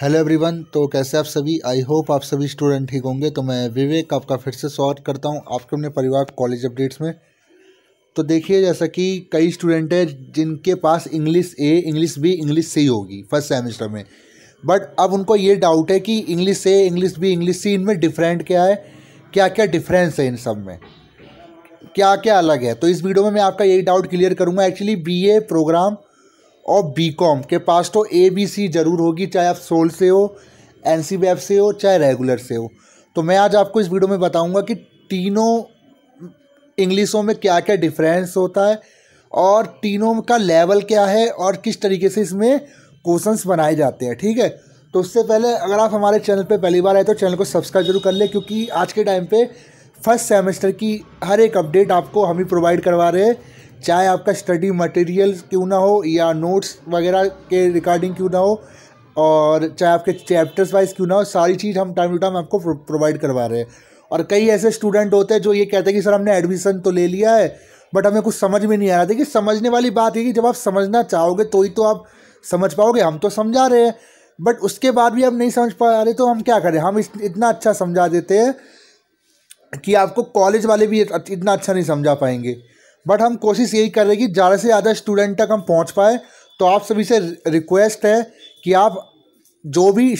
hello everyone तो कैसे आप सभी आई होप आप सभी स्टूडेंट ठीक होंगे तो मैं विवेक आपका फिर से स्वागत करता हूं आपके अपने परिवार कॉलेज अपडेट्स में तो देखिए जैसा कि कई स्टूडेंट हैं जिनके पास English A English B English C होगी फर्स्ट सेमेस्टर में बट अब उनको ये डाउट है कि English A English B English C इनमें डिफरेंट क्या है क्या क्या डिफरेंस है इन सब में क्या क्या अलग है तो इस वीडियो में मैं आपका यही डाउट क्लियर करूँगा एक्चुअली बी प्रोग्राम और बीकॉम के पास तो ए बी सी ज़रूर होगी चाहे आप सोल से हो एन सी बी एफ से हो चाहे रेगुलर से हो तो मैं आज आपको इस वीडियो में बताऊंगा कि तीनों इंग्लिशों में क्या क्या डिफरेंस होता है और तीनों का लेवल क्या है और किस तरीके से इसमें क्वेश्चंस बनाए जाते हैं ठीक है तो उससे पहले अगर आप हमारे चैनल पर पहली बार आए तो चैनल को सब्सक्राइब जरूर कर लें क्योंकि आज के टाइम पर फर्स्ट सेमेस्टर की हर एक अपडेट आपको हम ही प्रोवाइड करवा रहे हैं चाहे आपका स्टडी मटेरियल क्यों ना हो या नोट्स वगैरह के रिकॉर्डिंग क्यों ना हो और चाहे आपके चैप्टर्स वाइज क्यों ना हो सारी चीज़ हम टाइम टू टाइम आपको प्रोवाइड करवा रहे हैं और कई ऐसे स्टूडेंट होते हैं जो ये कहते हैं कि सर हमने एडमिशन तो ले लिया है बट हमें कुछ समझ में नहीं आ रहा था कि समझने वाली बात है कि जब आप समझना चाहोगे तो ही तो आप समझ पाओगे हम तो समझा रहे हैं बट उसके बाद भी हम नहीं समझ पा रहे तो हम क्या करें हम इतना अच्छा समझा देते हैं कि आपको कॉलेज वाले भी इतना अच्छा नहीं समझा पाएंगे बट हम कोशिश यही कर रहे हैं कि ज़्यादा से ज़्यादा स्टूडेंट तक हम पहुँच पाए तो आप सभी से रिक्वेस्ट है कि आप जो भी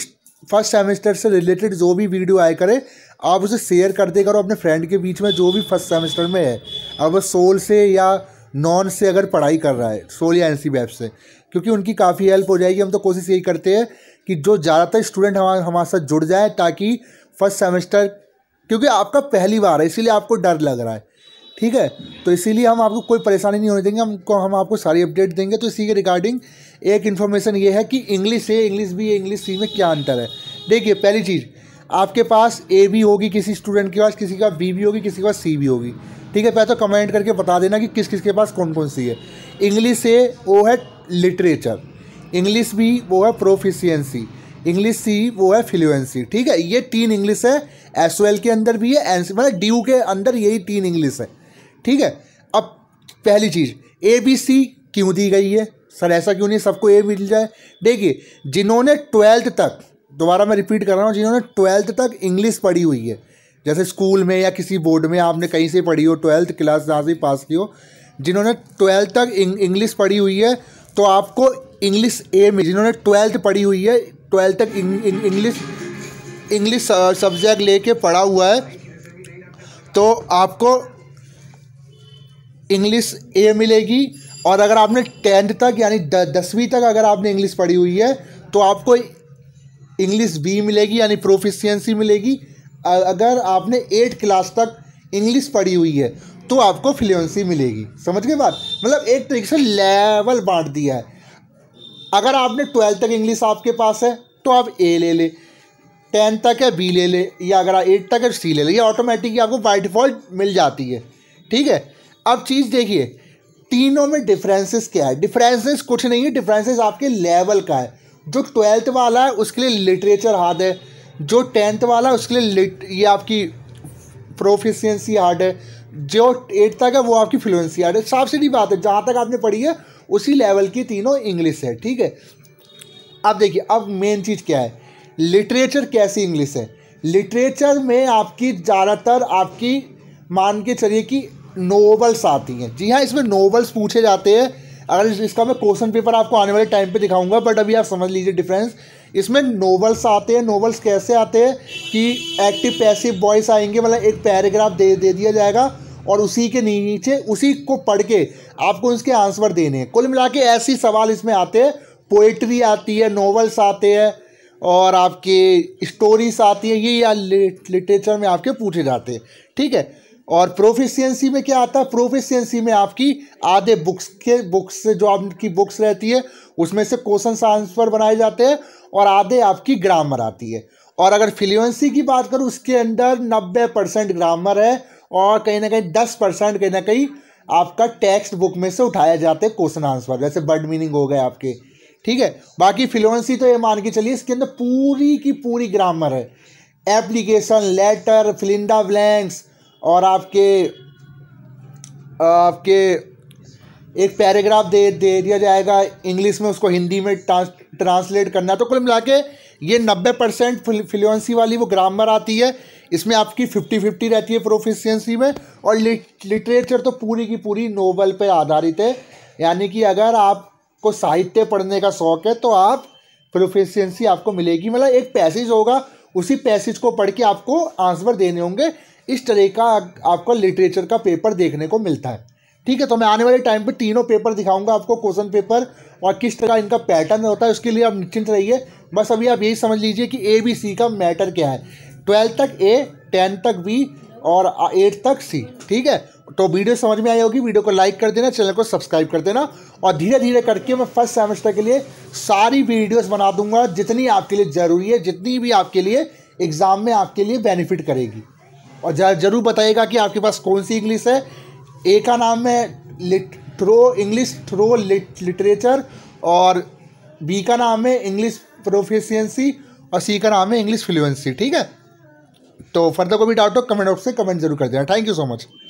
फर्स्ट सेमेस्टर से रिलेटेड जो भी वीडियो आए करे आप उसे शेयर करते करो अपने फ्रेंड के बीच में जो भी फर्स्ट सेमेस्टर में है अब वो सोल से या नॉन से अगर पढ़ाई कर रहा है सोल या एन सी बैप से क्योंकि उनकी काफ़ी हेल्प हो जाएगी हम तो कोशिश यही करते हैं कि जो ज़्यादातर स्टूडेंट हमारे हमारे साथ जुड़ जाए ताकि फर्स्ट सेमेस्टर क्योंकि आपका पहली बार है इसीलिए आपको डर लग रहा है ठीक है तो इसीलिए हम आपको कोई परेशानी नहीं होने देंगे हमको हम आपको सारी अपडेट देंगे तो इसी के रिगार्डिंग एक इन्फॉर्मेशन ये है कि English A English B English C में क्या अंतर है देखिए पहली चीज़ आपके पास ए भी होगी किसी स्टूडेंट के पास किसी का बी भी होगी किसी के पास सी भी होगी ठीक है पहले तो कमेंट करके बता देना कि किस किस के पास कौन कौन सी है इंग्लिश ए वो है लिटरेचर इंग्लिश बी वो है प्रोफिशियंसी इंग्लिश सी वो है फ्लुएंसी ठीक है ये तीन इंग्लिश है एस के अंदर भी है एन मतलब डी के अंदर यही तीन इंग्लिश है ठीक है अब पहली चीज़ ए बी सी क्यों दी गई है सर ऐसा क्यों नहीं सबको ए मिल जाए देखिए जिन्होंने ट्वेल्थ तक दोबारा मैं रिपीट कर रहा हूँ जिन्होंने ट्वेल्थ तक इंग्लिश पढ़ी हुई है जैसे स्कूल में या किसी बोर्ड में आपने कहीं से पढ़ी हो ट्वेल्थ क्लास जहाँ से पास की हो जिन्होंने ट्वेल्थ तक इंग्लिश पढ़ी हुई है तो आपको इंग्लिश ए में जिन्होंने ट्वेल्थ पढ़ी हुई है ट्वेल्थ तक इंग्लिश इंग्लिश सब्जेक्ट लेके पढ़ा हुआ है तो आपको इंग्लिश ए मिलेगी और अगर आपने टेंथ तक यानी दसवीं तक अगर आपने इंग्लिश पढ़ी हुई है तो आपको इंग्लिश बी मिलेगी यानी प्रोफिशियंसी मिलेगी अगर आपने एट क्लास तक इंग्लिश पढ़ी हुई है तो आपको फ्लुएंसी मिलेगी समझ गए बात मतलब एक तरीके से लेवल बांट दिया है अगर आपने ट्वेल्थ तक इंग्लिश आपके पास है तो आप ए ले ले टेंथ तक है बी ले ले या अगर आप एट तक है सी ले ले ये ऑटोमेटिकली आपको बाई डिफॉल्ट मिल जाती है ठीक है अब चीज़ देखिए तीनों में डिफरेंसेस क्या है डिफरेंसेस कुछ नहीं है डिफरेंसेस आपके लेवल का है जो ट्वेल्थ वाला है उसके लिए लिटरेचर हार्ड है जो टेंथ वाला है उसके लिए ये आपकी प्रोफिशिएंसी हार्ड है जो एट तक है वो आपकी फ्लुएंसी हार्ड है साफ सीधी बात है जहाँ तक आपने पढ़ी है उसी लेवल की तीनों इंग्लिश है ठीक है अब देखिए अब मेन चीज़ क्या है लिटरेचर कैसी इंग्लिश है लिटरेचर में आपकी ज़्यादातर आपकी मान के चलिए कि नोवल्स आती हैं जी हाँ इसमें नोवल्स पूछे जाते हैं अगर इसका मैं क्वेश्चन पेपर आपको आने वाले टाइम पे दिखाऊंगा बट अभी आप समझ लीजिए डिफरेंस इसमें नोवल्स आते हैं नोवल्स कैसे आते हैं कि एक्टिव पैसिव वॉइस आएंगे मतलब एक पैराग्राफ दे दे दिया जाएगा और उसी के नीचे उसी को पढ़ के आपको इसके आंसर देने हैं कुल मिला के ऐसे सवाल इसमें आते हैं पोइट्री आती है नोवल्स आते हैं और आपके स्टोरीज आती है ये या लिटरेचर में आपके पूछे जाते हैं ठीक है और प्रोफिशियंसी में क्या आता है प्रोफिशियंसी में आपकी आधे बुक्स के बुक्स से जो आपकी बुक्स रहती है उसमें से क्वेश्चन आंसर बनाए जाते हैं और आधे आपकी ग्रामर आती है और अगर फिलुएंसी की बात करूँ उसके अंदर नब्बे परसेंट ग्रामर है और कहीं ना कहीं दस परसेंट कहीं ना कहीं आपका टेक्स्ट बुक में से उठाया जाते हैं क्वेश्चन आंसर जैसे बर्ड मीनिंग हो गए आपके ठीक है बाकी फिलुएंसी तो ये मान के चलिए इसके अंदर पूरी की पूरी ग्रामर है एप्लीकेशन लेटर फिलिंडा ब्लैंक्स और आपके आपके एक पैराग्राफ दे दे दिया जाएगा इंग्लिश में उसको हिंदी में ट्रांस ट्रांसलेट करना है तो कुल मिला के ये नब्बे परसेंट फ्लुएंसी वाली वो ग्रामर आती है इसमें आपकी फिफ्टी फिफ्टी रहती है प्रोफिशियंसी में और लि, लिटरेचर तो पूरी की पूरी नोवेल पर आधारित है यानी कि अगर आपको साहित्य पढ़ने का शौक़ है तो आप प्रोफिशियंसी आपको मिलेगी मतलब एक पैसेज होगा उसी पैसेज को पढ़ के आपको आंसर देने होंगे इस तरह का आपका लिटरेचर का पेपर देखने को मिलता है ठीक है तो मैं आने वाले टाइम पे तीनों पेपर दिखाऊंगा आपको क्वेश्चन पेपर और किस तरह इनका पैटर्न होता है उसके लिए आप निश्चिंत रहिए बस अभी आप यही समझ लीजिए कि ए बी सी का मैटर क्या है ट्वेल्थ तक ए टेन तक बी और एट तक सी ठीक है तो वीडियो समझ में आई होगी वीडियो को लाइक कर देना चैनल को सब्सक्राइब कर देना और धीरे धीरे करके मैं फर्स्ट सेमेस्टर के लिए सारी वीडियोस बना दूंगा जितनी आपके लिए ज़रूरी है जितनी भी आपके लिए एग्ज़ाम में आपके लिए बेनिफिट करेगी और ज़रूर बताइएगा कि आपके पास कौन सी इंग्लिश है ए का नाम है थ्रो इंग्लिश थ्रो लिटरेचर और बी का नाम है इंग्लिश प्रोफिशियंसी और सी का नाम है इंग्लिश फ्लुएंसी ठीक है तो फर्दर को भी डाउट हो कमेंट बॉक्स से कमेंट जरूर कर देना थैंक यू सो मच